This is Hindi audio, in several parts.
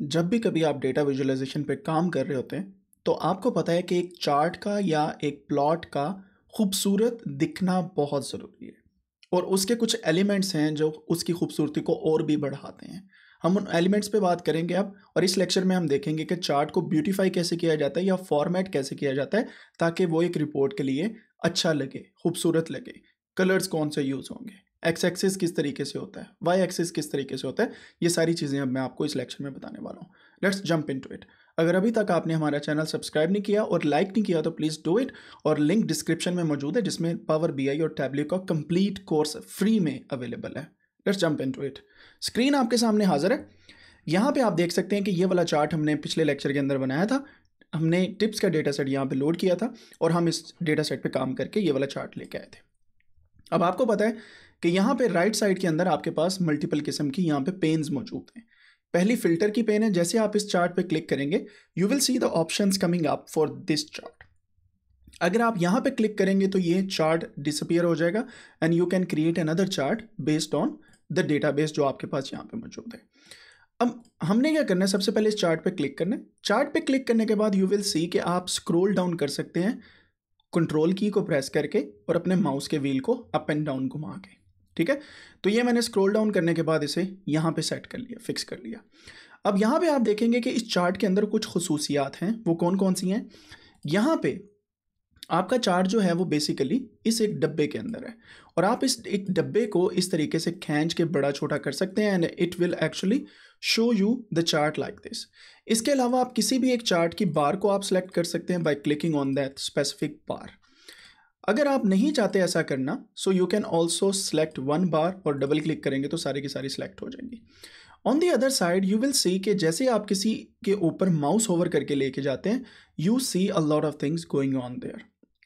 जब भी कभी आप डेटा विजुअलाइजेशन पे काम कर रहे होते हैं तो आपको पता है कि एक चार्ट का या एक प्लॉट का खूबसूरत दिखना बहुत ज़रूरी है और उसके कुछ एलिमेंट्स हैं जो उसकी खूबसूरती को और भी बढ़ाते हैं हम उन एलिमेंट्स पे बात करेंगे अब और इस लेक्चर में हम देखेंगे कि चार्ट को ब्यूटीफाई कैसे किया जाता है या फॉर्मेट कैसे किया जाता है ताकि वो एक रिपोर्ट के लिए अच्छा लगे खूबसूरत लगे कलर्स कौन से यूज़ होंगे एक्स एक्सिस किस तरीके से होता है वाई एक्सिस किस तरीके से होता है ये सारी चीज़ें अब मैं आपको इस लेक्चर में बताने वाला हूँ let's jump into it अगर अभी तक आपने हमारा चैनल सब्सक्राइब नहीं किया और लाइक नहीं किया तो प्लीज़ डू इट और लिंक डिस्क्रिप्शन में मौजूद है जिसमें पावर बी और टैबलेट का कंप्लीट कोर्स फ्री में अवेलेबल है let's jump into it screen आपके सामने हाजिर है यहाँ पर आप देख सकते हैं कि ये वाला चार्ट हमने पिछले लेक्चर के अंदर बनाया था हमने टिप्स का डेटा सेट यहाँ पर लोड किया था और हम इस डेटा सेट पर काम करके ये वाला चार्ट लेके आए थे अब आपको पता है कि यहाँ पे राइट साइड के अंदर आपके पास मल्टीपल किस्म की यहाँ पे पेन्स मौजूद हैं पहली फिल्टर की पेन है जैसे आप इस चार्ट पे क्लिक करेंगे you will see the options coming up for this chart अगर आप यहाँ पे क्लिक करेंगे तो ये चार्ट डिसअपियर हो जाएगा and you can create another chart based on the base जो आपके पास यहाँ पे मौजूद है अब हमने क्या करना है सबसे पहले इस चार्ट पे क्लिक करना है चार्ट पे क्लिक करने के बाद यू विल सी कि आप स्क्रोल डाउन कर सकते हैं कंट्रोल की को प्रेस करके और अपने माउस के व्हील को अप एंड डाउन घुमा के ठीक है तो ये मैंने स्क्रोल डाउन करने के बाद इसे यहाँ पे सेट कर लिया फिक्स कर लिया अब यहाँ पे आप देखेंगे कि इस चार्ट के अंदर कुछ खसूसियात हैं वो कौन कौन सी हैं यहाँ पे आपका चार्ट जो है वो बेसिकली इस एक डब्बे के अंदर है और आप इस एक डब्बे को इस तरीके से खींच के बड़ा छोटा कर सकते हैं and it will actually show you the chart like this इसके अलावा आप किसी भी एक चार्ट की बार को आप सेलेक्ट कर सकते हैं by clicking on that specific bar अगर आप नहीं चाहते ऐसा करना so you can also select one bar और डबल क्लिक करेंगे तो सारे की सारी सेलेक्ट हो जाएंगी on the other side you will see कि जैसे आप किसी के ऊपर माउस ओवर करके लेके जाते हैं you see a lot of things going on there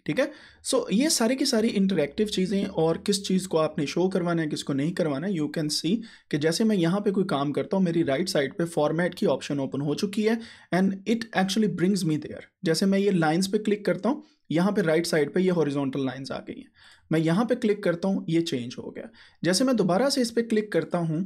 ठीक है सो so, ये सारे की सारी इंटरेक्टिव चीज़ें और किस चीज़ को आपने शो करवाना है किसको नहीं करवाना है यू कैन सी कि जैसे मैं यहाँ पे कोई काम करता हूँ मेरी राइट right साइड पे फॉर्मेट की ऑप्शन ओपन हो चुकी है and it actually brings me there जैसे मैं ये लाइंस पे क्लिक करता हूँ यहाँ पे राइट साइड पे ये हॉरिजॉन्टल लाइंस आ गई हैं मैं यहाँ पे क्लिक करता हूँ ये चेंज हो गया जैसे मैं दोबारा से इस पर क्लिक करता हूँ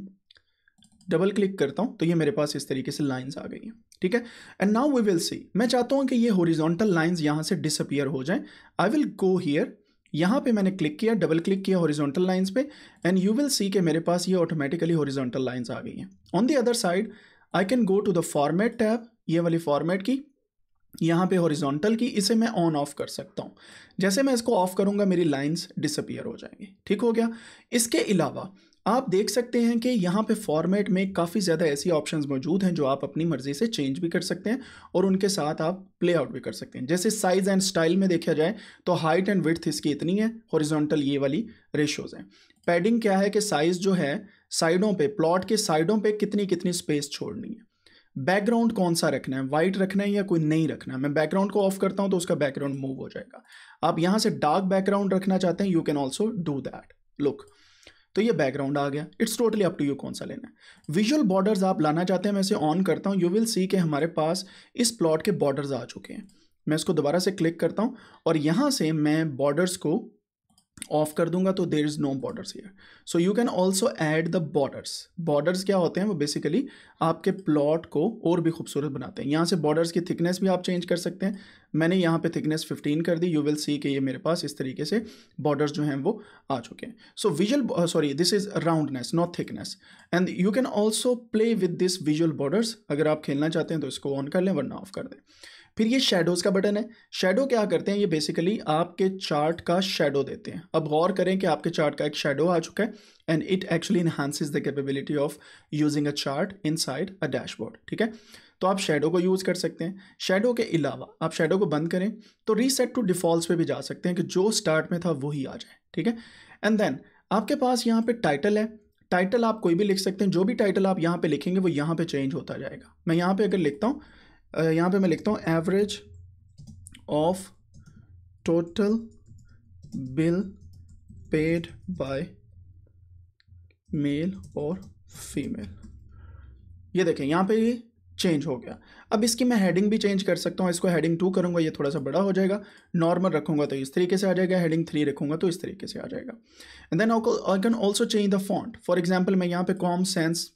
डबल क्लिक करता हूँ तो ये मेरे पास इस तरीके से लाइंस आ गई हैं ठीक है and now we will see मैं चाहता हूँ कि ये हॉरिजॉन्टल लाइंस यहाँ से डिसअपियर हो जाएं आई विल गो हियर यहाँ पे मैंने क्लिक किया डबल क्लिक किया हॉरिजॉन्टल लाइंस पे एंड यू विल सी के मेरे पास ये ऑटोमेटिकली हॉरिजॉन्टल लाइंस आ गई हैं on the other side I can go to the format tab ये वाली फॉर्मेट की यहाँ पे हॉरिजॉन्टल की इसे मैं ऑन ऑफ कर सकता हूँ जैसे मैं इसको ऑफ करूँगा मेरी लाइंस डिसअपियर हो जाएंगी ठीक हो गया इसके अलावा आप देख सकते हैं कि यहाँ पे फॉर्मेट में काफ़ी ज़्यादा ऐसी ऑप्शंस मौजूद हैं जो आप अपनी मर्ज़ी से चेंज भी कर सकते हैं और उनके साथ आप प्ले आउट भी कर सकते हैं जैसे साइज़ एंड स्टाइल में देखा जाए तो हाइट एंड विथ इसकी इतनी है हॉरिजॉन्टल ये वाली रेशोज़ हैं पैडिंग क्या है कि साइज़ जो है साइडों पे प्लॉट के साइडों पे कितनी कितनी स्पेस छोड़नी है बैकग्राउंड कौन सा रखना है वाइट रखना है या कोई नहीं रखना है मैं बैकग्राउंड को ऑफ करता हूँ तो उसका बैकग्राउंड मूव हो जाएगा आप यहाँ से डार्क बैकग्राउंड रखना चाहते हैं you can also do that look तो ये बैकग्राउंड आ गया it's totally up to you कौन सा लेना है विजुअल बॉर्डर्स आप लाना चाहते हैं मैं इसे ऑन करता हूँ यू विल सी के हमारे पास इस प्लॉट के बॉर्डर्स आ चुके हैं मैं इसको दोबारा से क्लिक करता हूँ और यहाँ से मैं बॉर्डर्स को ऑफ कर दूंगा तो there is no borders here so you can also add the borders borders क्या होते हैं वो बेसिकली आपके प्लॉट को और भी खूबसूरत बनाते हैं यहाँ से बॉर्डर्स की थिकनेस भी आप चेंज कर सकते हैं मैंने यहाँ पे थिकनेस 15 कर दी यू विल सी कि ये मेरे पास इस तरीके से बॉर्डर्स जो हैं वो आ चुके हैं so visual sorry this is roundness not thickness and you can also play with this visual borders अगर आप खेलना चाहते हैं तो इसको ऑन कर लें वरना ऑफ कर दें फिर ये शेडोज़ का बटन है शेडो क्या करते हैं ये बेसिकली आपके चार्ट का शेडो देते हैं अब गौर करें कि आपके चार्ट का एक शेडो आ चुका है and it actually enhances the capability of using a chart inside a dashboard ठीक है तो आप शेडो को यूज़ कर सकते हैं शेडो के अलावा आप शेडो को बंद करें तो रीसेट टू डिफ़ॉल्ट पे भी जा सकते हैं कि जो स्टार्ट में था वही आ जाए ठीक है एंड देन आपके पास यहाँ पे टाइटल है टाइटल आप कोई भी लिख सकते हैं जो भी टाइटल आप यहाँ पे लिखेंगे वो यहाँ पे चेंज होता जाएगा मैं यहाँ पे अगर लिखता हूँ यहाँ पे मैं लिखता हूँ average of total bill paid by male और फीमेल ये देखें यहाँ पे ये चेंज हो गया अब इसकी मैं हेडिंग भी चेंज कर सकता हूँ इसको हेडिंग टू करूँगा ये थोड़ा सा बड़ा हो जाएगा नॉर्मल रखूँगा तो इस तरीके से आ जाएगा हेडिंग थ्री रखूँगा तो इस तरीके से आ जाएगा and then I can also change the font for example मैं यहाँ पे कॉम सेंस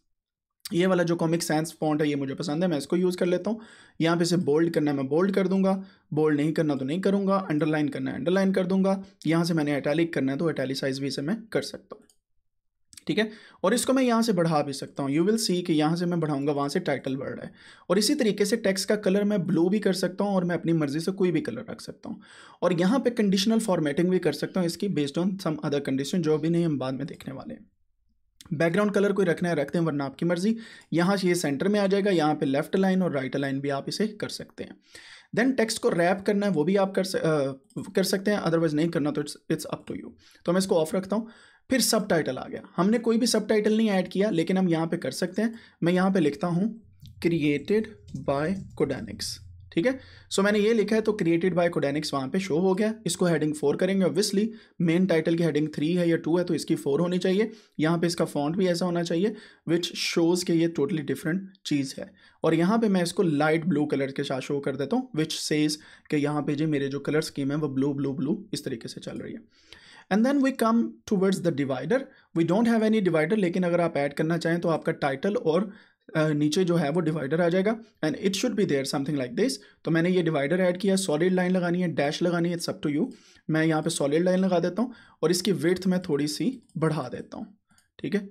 ये वाला जो कॉमिक सेंस फॉन्ट है ये मुझे पसंद है मैं इसको यूज़ कर लेता हूँ यहाँ पे इसे बोल्ड करना है मैं बोल्ड कर दूंगा बोल्ड नहीं करना तो नहीं करूँगा अंडरलाइन करना है अंडरलाइन कर दूंगा यहाँ से मैंने अटैलिक करना है तो अटैलिसाइज भी इसे मैं कर सकता हूँ ठीक है और इसको मैं यहाँ से बढ़ा भी सकता हूँ यू विल सी कि यहाँ से मैं बढ़ाऊँगा वहाँ से टाइटल वर्ड है और इसी तरीके से टेक्स्ट का कलर मैं ब्लू भी कर सकता हूँ और मैं अपनी मर्जी से कोई भी कलर रख सकता हूँ और यहाँ पे कंडीशनल फॉर्मेटिंग भी कर सकता हूँ इसकी based on some other condition जो भी नहीं हम बाद में देखने वाले हैं बैकग्राउंड कलर कोई रखना है रखते हैं वरना आपकी मर्ज़ी यहाँ से ये सेंटर में आ जाएगा यहाँ पे लेफ्ट लाइन और राइट लाइन भी आप इसे कर सकते हैं देन टेक्स्ट को रैप करना है वो भी आप कर आ, कर सकते हैं अदरवाइज़ नहीं करना तो it's it's up to you तो मैं इसको ऑफ रखता हूँ फिर सब टाइटल आ गया हमने कोई भी सब टाइटल नहीं ऐड किया लेकिन हम यहाँ पर कर सकते हैं मैं यहाँ पर लिखता हूँ क्रिएटेड बाय कोडानिक्स ठीक है सो मैंने ये लिखा है तो क्रिएटेड बाय कोडेनिक्स वहाँ पे शो हो गया इसको हेडिंग फोर करेंगे ऑब्वियसली मेन टाइटल की हेडिंग थ्री है या टू है तो इसकी फोर होनी चाहिए यहाँ पे इसका फॉन्ट भी ऐसा होना चाहिए विच शोज के ये टोटली डिफरेंट चीज़ है और यहाँ पे मैं इसको लाइट ब्लू कलर के साथ शो कर देता हूँ विच सेज के यहाँ पे जी मेरे जो कलर स्कीम है वो ब्लू ब्लू ब्लू इस तरीके से चल रही है and then we come towards the divider we don't have any divider लेकिन अगर आप ऐड करना चाहें तो आपका टाइटल और नीचे जो है वो डिवाइडर आ जाएगा and it should be there something like this तो मैंने ये डिवाइडर ऐड किया सॉलिड लाइन लगानी है डैश लगानी है सब टू यू मैं यहाँ पे सॉलिड लाइन लगा देता हूँ और इसकी विर्थ मैं थोड़ी सी बढ़ा देता हूँ ठीक है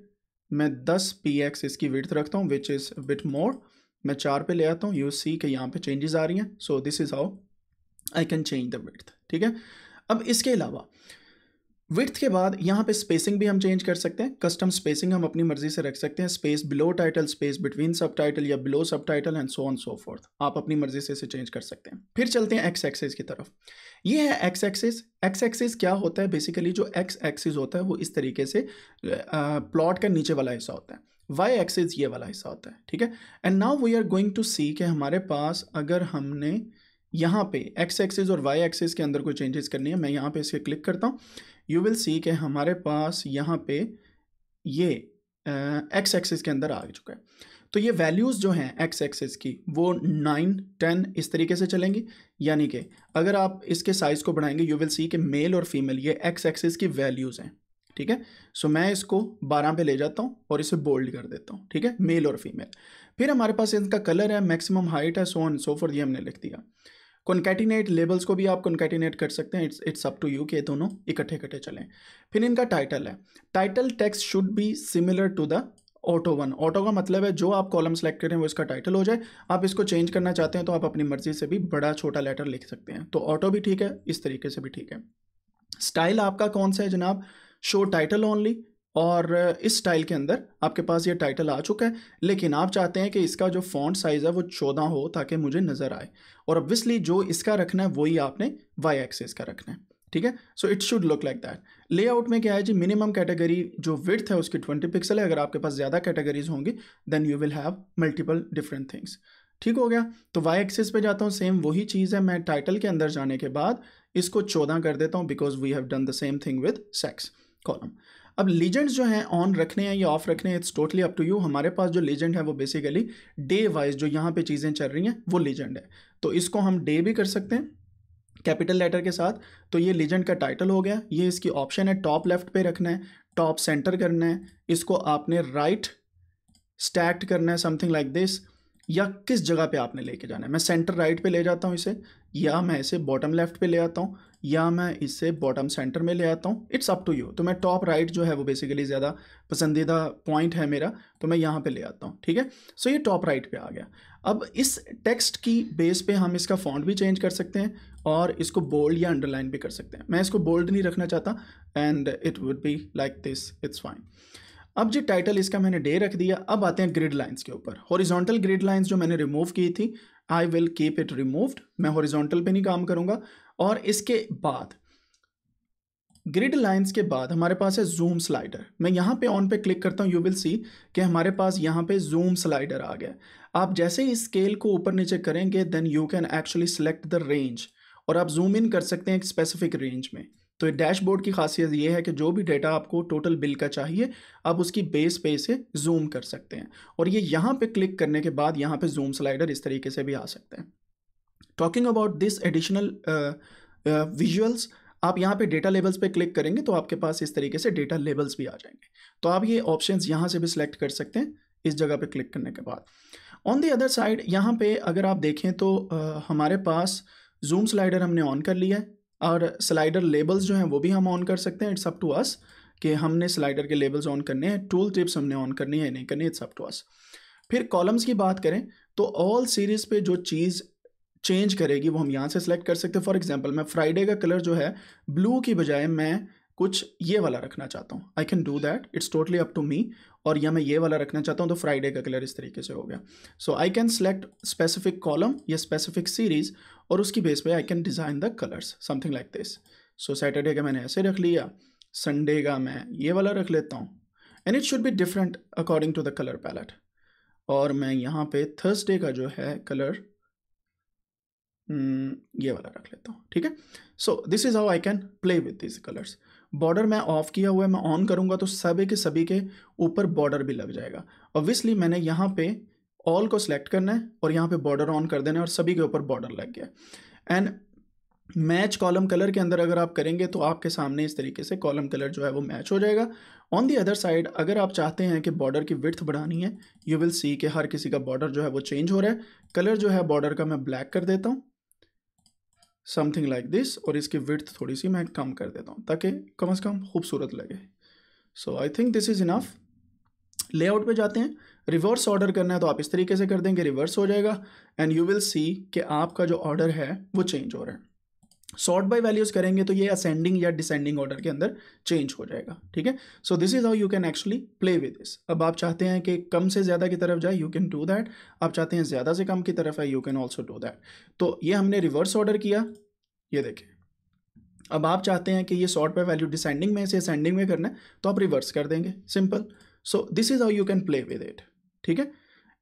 मैं दस पी एक्स इसकी विर्थ रखता हूँ विच इज़ विट मोर मैं चार पे ले आता हूँ यू सी के यहाँ पे चेंजेस आ रही हैं so this is how I can change the width ठीक है अब इसके अलावा विथ के बाद यहाँ पे स्पेसिंग भी हम चेंज कर सकते हैं कस्टम स्पेसिंग हम अपनी मर्जी से रख सकते हैं space below title space between subtitle या below subtitle and so on so forth आप अपनी मर्जी से इसे चेंज कर सकते हैं फिर चलते हैं एक्स एक्सेस की तरफ ये है एक्स एक्सेस एक्स एक्सेस क्या होता है बेसिकली जो एक्स एक्सिस होता है वो इस तरीके से प्लॉट का नीचे वाला हिस्सा होता है वाई एक्सिस ये वाला हिस्सा होता है ठीक है and now we are going to see कि हमारे पास अगर हमने यहाँ पे एक्स एक्सिस और वाई एक्सिस के अंदर कोई चेंजेस करनी है मैं यहाँ पे इसे क्लिक करता हूँ यू विल सी के हमारे पास यहाँ पे ये एक्स एक्सिस के अंदर आ चुका है तो ये वैल्यूज़ जो हैं एक्स एक्सिस की वो नाइन टेन इस तरीके से चलेंगी यानी कि अगर आप इसके साइज़ को बढ़ाएंगे यू विल सी कि मेल और फीमेल ये एक्स एक्सिस की वैल्यूज़ हैं ठीक है सो मैं इसको बारह पे ले जाता हूँ और इसे बोल्ड कर देता हूँ ठीक है मेल और फीमेल फिर हमारे पास इनका कलर है मैक्सिमम हाइट है सो ऑन सो फॉर ये हमने लिख दिया कॉन्केटिनेट लेबल्स को भी आप कॉन्केटिनेट कर सकते हैं it's it's up to you कि दोनों इकट्ठे इकट्ठे चलें फिर इनका टाइटल है title text should be similar to the auto one auto का मतलब है जो आप कॉलम सेलेक्ट करें वो इसका टाइटल हो जाए आप इसको चेंज करना चाहते हैं तो आप अपनी मर्जी से भी बड़ा छोटा लेटर लिख सकते हैं तो ऑटो भी ठीक है इस तरीके से भी ठीक है स्टाइल आपका कौन सा है जनाब शो टाइटल ओनली और इस स्टाइल के अंदर आपके पास ये टाइटल आ चुका है लेकिन आप चाहते हैं कि इसका जो फॉन्ट साइज़ है वो चौदह हो ताकि मुझे नज़र आए और ऑब्वियसली जो इसका रखना है वही आपने वाई एक्सेस का रखना है ठीक है so it should look like that layout में क्या है जी मिनिमम कैटेगरी जो विथ है उसकी ट्वेंटी पिक्सल है अगर आपके पास ज़्यादा कैटेगरीज होंगी then you will have multiple different things ठीक हो गया तो वाई एक्सेस पे जाता हूँ सेम वही चीज़ है मैं टाइटल के अंदर जाने के बाद इसको चौदह कर देता हूँ because we have done the same thing with sex column अब लीजेंड्स जो हैं ऑन रखने हैं या ऑफ रखने हैं it's totally up to you हमारे पास जो लीजेंड है वो बेसिकली डे वाइज जो यहाँ पे चीज़ें चल रही हैं वो लीजेंड है तो इसको हम डे भी कर सकते हैं कैपिटल लेटर के साथ तो ये लीजेंड का टाइटल हो गया ये इसकी ऑप्शन है टॉप लेफ्ट पे रखना है टॉप सेंटर करना है इसको आपने राइट स्टैक्ट करना है समथिंग लाइक दिस या किस जगह पे आपने लेके जाना है मैं सेंटर राइट पे ले जाता हूँ इसे या मैं इसे बॉटम लेफ्ट पे ले आता हूँ या मैं इसे बॉटम सेंटर में ले आता हूँ इट्स अप टू यू तो मैं टॉप राइट right जो है वो बेसिकली ज़्यादा पसंदीदा पॉइंट है मेरा तो मैं यहाँ पे ले आता हूँ ठीक है सो ये टॉप राइट पे आ गया अब इस टेक्स्ट की बेस पे हम इसका फॉन्ट भी चेंज कर सकते हैं और इसको बोल्ड या अंडरलाइन भी कर सकते हैं मैं इसको बोल्ड नहीं रखना चाहता and it would be like this it's fine अब जी टाइटल इसका मैंने डे रख दिया अब आते हैं ग्रिड लाइन्स के ऊपर हॉरिजॉन्टल ग्रिड लाइन्स जो मैंने रिमूव की थी I will keep it removed मैं हॉरिजॉन्टल पे नहीं काम करूँगा और इसके बाद ग्रिड लाइंस के बाद हमारे पास है जूम स्लाइडर मैं यहाँ पे ऑन पे क्लिक करता हूँ यू विल सी कि हमारे पास यहाँ पे जूम स्लाइडर आ गया आप जैसे ही स्केल को ऊपर नीचे करेंगे then you can actually select the range और आप जूम इन कर सकते हैं एक स्पेसिफिक रेंज में तो डैशबोर्ड की खासियत ये है कि जो भी डेटा आपको टोटल बिल का चाहिए आप उसकी बेस पे इसे जूम कर सकते हैं और ये यहाँ पे क्लिक करने के बाद यहाँ पे जूम स्लाइडर इस तरीके से भी आ सकते हैं talking about this additional visuals आप यहाँ पे डेटा लेवल्स पे क्लिक करेंगे तो आपके पास इस तरीके से डेटा लेवल्स भी आ जाएंगे तो आप ये ऑप्शन यहाँ से भी सिलेक्ट कर सकते हैं इस जगह पर क्लिक करने के बाद ऑन दी अदर साइड यहाँ पर अगर आप देखें तो आ, हमारे पास जूम स्लाइडर हमने ऑन कर लिया है और स्लाइडर लेबल्स जो हैं वो भी हम ऑन कर सकते हैं इट्स अप टू अस कि हमने स्लाइडर के लेबल्स ऑन करने हैं टूल टिप्स हमने ऑन करनी है नहीं करनी इट्स अप टू अस फिर कॉलम्स की बात करें तो ऑल सीरीज़ पे जो चीज़ चेंज करेगी वो हम यहाँ से सिलेक्ट कर सकते हैं फॉर एग्जाम्पल मैं फ्राइडे का कलर जो है ब्लू की बजाय मैं कुछ ये वाला रखना चाहता हूँ I can do that it's totally up to me और या मैं ये वाला रखना चाहता हूँ तो फ्राइडे का कलर इस तरीके से हो गया so I can select specific column या स्पेसिफिक सीरीज़ और उसकी बेस पे I can design the colours something like this so Saturday का मैंने ऐसे रख लिया संडे का मैं ये वाला रख लेता हूँ and it should be different according to the colour palette और मैं यहाँ पे थर्सडे का जो है कलर हम्म, ये वाला रख लेता हूँ ठीक है so this is how I can play with this colours border मैं ऑफ किया हुआ है मैं ऑन करूँगा तो सभी के सभी के ऊपर बॉर्डर भी लग जाएगा ऑब्वियसली मैंने यहाँ पे ऑल को सिलेक्ट करना है और यहाँ पे बॉर्डर ऑन कर देना है और सभी के ऊपर बॉर्डर लग गया एंड मैच कॉलम कलर के अंदर अगर आप करेंगे तो आपके सामने इस तरीके से कॉलम कलर जो है वो मैच हो जाएगा ऑन दी अदर साइड अगर आप चाहते हैं कि बॉर्डर की विर्थ बढ़ानी है यू विल सी कि हर किसी का बॉर्डर जो है वो चेंज हो रहा है कलर जो है बॉर्डर का मैं ब्लैक कर देता हूँ समथिंग लाइक दिस और इसकी विर्थ थोड़ी सी मैं कम कर देता हूँ ताकि कम अज़ कम खूबसूरत लगे so I think this is enough layout पे जाते हैं रिवर्स ऑर्डर करना है तो आप इस तरीके से कर देंगे रिवर्स हो जाएगा एंड यू विल सी कि आपका जो ऑर्डर है वो चेंज हो रहा है सॉर्ट बाय वैल्यूज़ करेंगे तो ये असेंडिंग या डिसेंडिंग ऑर्डर के अंदर चेंज हो जाएगा ठीक है so this is how you can actually play with this अब आप चाहते हैं कि कम से ज़्यादा की तरफ जाए यू कैन डू दैट आप चाहते हैं ज़्यादा से कम की तरफ है you can also do that तो ये हमने रिवर्स ऑर्डर किया ये देखें अब आप चाहते हैं कि ये सॉर्ट बाय वैल्यू डिसेंडिंग में से असेंडिंग में करना है तो आप रिवर्स कर देंगे simple so this is how you can play with it ठीक है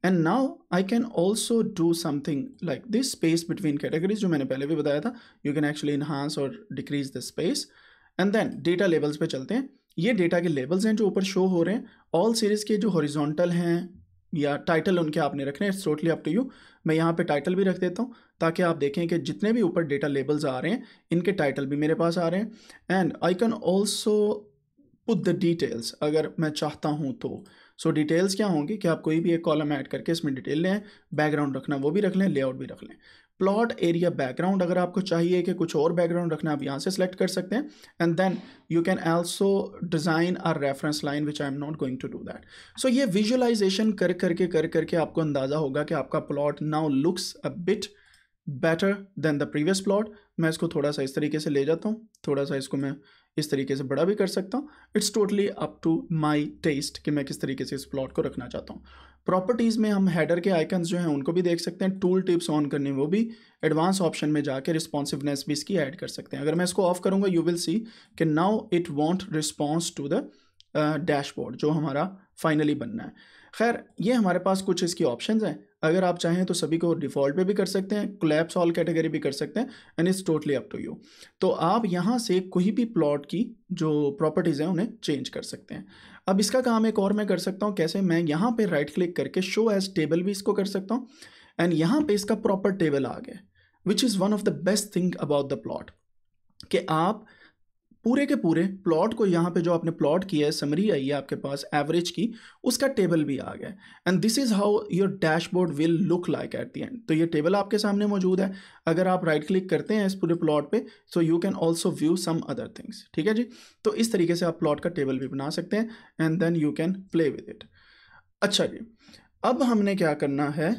and now I can also do something like this space between categories जो मैंने पहले भी बताया था यू कैन एक्चुअली इन्हांस और decrease the space and then data labels पे चलते हैं ये डेटा के लेवल्स हैं जो ऊपर शो हो रहे हैं ऑल सीरीज़ के जो हॉरिजॉन्टल हैं या टाइटल उनके आपने रखने हैं टोटली अप टू यू मैं यहाँ पे टाइटल भी रख देता हूँ ताकि आप देखें कि जितने भी ऊपर डेटा लेबल्स आ रहे हैं इनके टाइटल भी मेरे पास आ रहे हैं and I can also put the details अगर मैं चाहता हूँ तो सो so, डिटेल्स क्या होंगी कि आप कोई भी एक कॉलम ऐड करके इसमें डिटेल लें बैकग्राउंड रखना वो भी रख लें लेआउट भी रख लें प्लॉट एरिया बैकग्राउंड अगर आपको चाहिए कि कुछ और बैकग्राउंड रखना आप यहाँ से सेलेक्ट कर सकते हैं and then you can also design our reference line which I am not going to do that so ये विजुअलाइजेशन कर करके कर करके आपको अंदाज़ा होगा कि आपका plot now looks a bit better than the previous plot मैं इसको थोड़ा सा इस तरीके से ले जाता हूँ थोड़ा सा इसको मैं इस तरीके से बड़ा भी कर सकता हूँ it's totally up to my taste कि मैं किस तरीके से इस प्लॉट को रखना चाहता हूँ प्रॉपर्टीज़ में हम हेडर के आइकन्स जो हैं उनको भी देख सकते हैं टूल टिप्स ऑन करने वो भी एडवांस ऑप्शन में जाके रिस्पॉन्सिवनेस भी इसकी ऐड कर सकते हैं अगर मैं इसको ऑफ करूँगा यू विल सी कि now it won't response to the dashboard जो हमारा फाइनली बनना है खैर ये हमारे पास कुछ इसकी ऑप्शन हैं अगर आप चाहें तो सभी को डिफ़ॉल्ट पे भी कर सकते हैं क्लैप्स ऑल कैटेगरी भी कर सकते हैं and it's totally up to you तो आप यहाँ से कोई भी प्लॉट की जो प्रॉपर्टीज़ हैं उन्हें चेंज कर सकते हैं अब इसका काम एक और मैं कर सकता हूँ कैसे मैं यहाँ पर राइट क्लिक करके शो एज टेबल भी इसको कर सकता हूँ एंड यहाँ पर इसका प्रॉपर टेबल आ गया which is one of the best thing about the plot कि आप पूरे के पूरे प्लॉट को यहाँ पे जो आपने प्लॉट किया है समरी आई है आपके पास एवरेज की उसका टेबल भी आ गया and this is how your dashboard will look like at the end तो ये टेबल आपके सामने मौजूद है अगर आप राइट right क्लिक करते हैं इस पूरे प्लॉट पे so you can also view some other things ठीक है जी तो इस तरीके से आप प्लॉट का टेबल भी बना सकते हैं and then you can play with it अच्छा जी अब हमने क्या करना है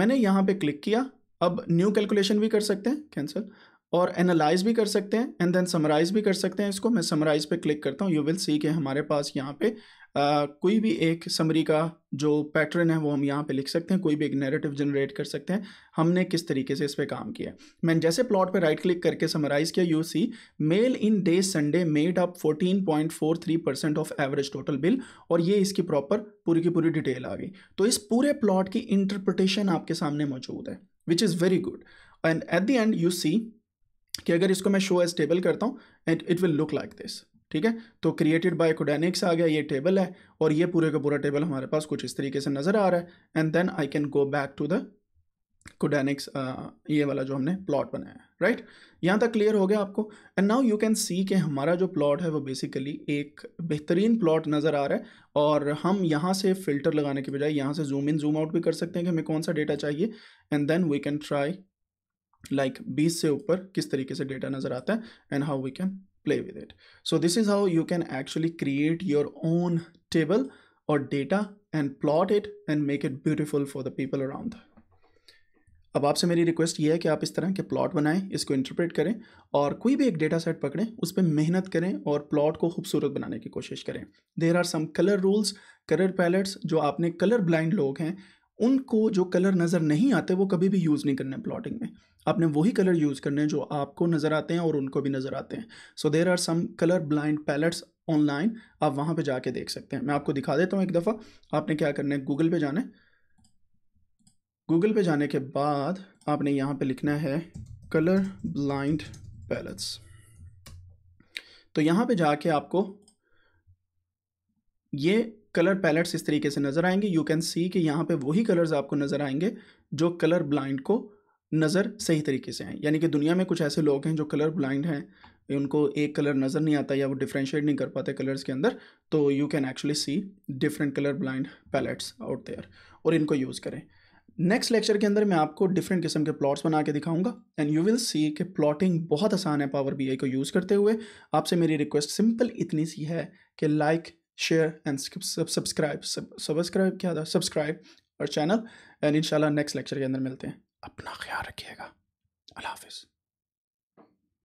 मैंने यहाँ पे क्लिक किया अब न्यू कैलकुलेशन भी कर सकते हैं कैंसिल और एनालाइज भी कर सकते हैं एंड देन समराइज़ भी कर सकते हैं इसको मैं समराइज़ पे क्लिक करता हूँ यू विल सी कि हमारे पास यहाँ पे आ, कोई भी एक समरी का जो पैटर्न है वो हम यहाँ पे लिख सकते हैं कोई भी एक नैरेटिव जनरेट कर सकते हैं हमने किस तरीके से इस पर काम किया मैंने जैसे प्लॉट पे राइट क्लिक करके समराइज़ किया you see male in day Sunday made up 14.43 percent of average total bill और ये इसकी प्रॉपर पूरी की पूरी डिटेल आ गई तो इस पूरे प्लॉट की इंटरप्रटेशन आपके सामने मौजूद है which is very good and at the end you see कि अगर इसको मैं शो एज टेबल करता हूँ and it will look like this ठीक है तो क्रिएटेड बाय कोडेनिक्स आ गया ये टेबल है और ये पूरे का पूरा टेबल हमारे पास कुछ इस तरीके से नज़र आ रहा है and then I can go back to the कोडेनिक्स ये वाला जो हमने प्लॉट बनाया है राइट यहाँ तक क्लियर हो गया आपको and now you can see कि हमारा जो प्लॉट है वो बेसिकली एक बेहतरीन प्लॉट नज़र आ रहा है और हम यहाँ से फ़िल्टर लगाने के बजाय यहाँ से जूम इन जूम आउट भी कर सकते हैं कि हमें कौन सा डेटा चाहिए and then we can try like बीस से ऊपर किस तरीके से डेटा नज़र आता है and how we can play with it so this is how you can actually create your own table और data and plot it and make it beautiful for the people around अब आपसे मेरी रिक्वेस्ट ये है कि आप इस तरह के प्लॉट बनाएं इसको इंटरप्रेट करें और कोई भी एक डेटा सेट पकड़ें उस पर मेहनत करें और प्लॉट को खूबसूरत बनाने की कोशिश करें there are some colour rules colour palettes जो आपने कलर ब्लाइंड लोग हैं उनको जो कलर नज़र नहीं आते वो कभी भी यूज़ नहीं करने प्लॉटिंग में आपने वही कलर यूज़ करने जो आपको नज़र आते हैं और उनको भी नज़र आते हैं so there are some colour blind palettes online आप वहाँ पे जाके देख सकते हैं मैं आपको दिखा देता हूँ एक दफ़ा आपने क्या करना है गूगल पे जाना है गूगल पे जाने के बाद आपने यहाँ पे लिखना है कलर ब्लाइंड पैलेट्स तो यहाँ पे जाके आपको ये कलर पैलेट्स इस तरीके से नज़र आएंगे यू कैन सी कि यहाँ पे वही कलर्स आपको नज़र आएंगे जो कलर ब्लाइंड को नज़र सही तरीके से हैं यानी कि दुनिया में कुछ ऐसे लोग हैं जो कलर ब्लाइंड हैं उनको एक कलर नज़र नहीं आता या वो डिफ्रेंशिएट नहीं कर पाते कलर्स के अंदर तो you can actually see different colour blind palettes out there और इनको यूज़ करें नेक्स्ट लेक्चर के अंदर मैं आपको डिफरेंट किस्म के प्लॉट्स बना के दिखाऊंगा एंड यू विल सी कि प्लॉटिंग बहुत आसान है पावर बी को यूज़ करते हुए आपसे मेरी रिक्वेस्ट सिंपल इतनी सी है कि like share and subscribe subscribe क्या था सब्सक्राइब और चैनल एंड इंशाल्लाह नेक्स्ट लेक्चर के अंदर मिलते हैं अपना ख्याल रखिएगा अल्लाह हाफिज़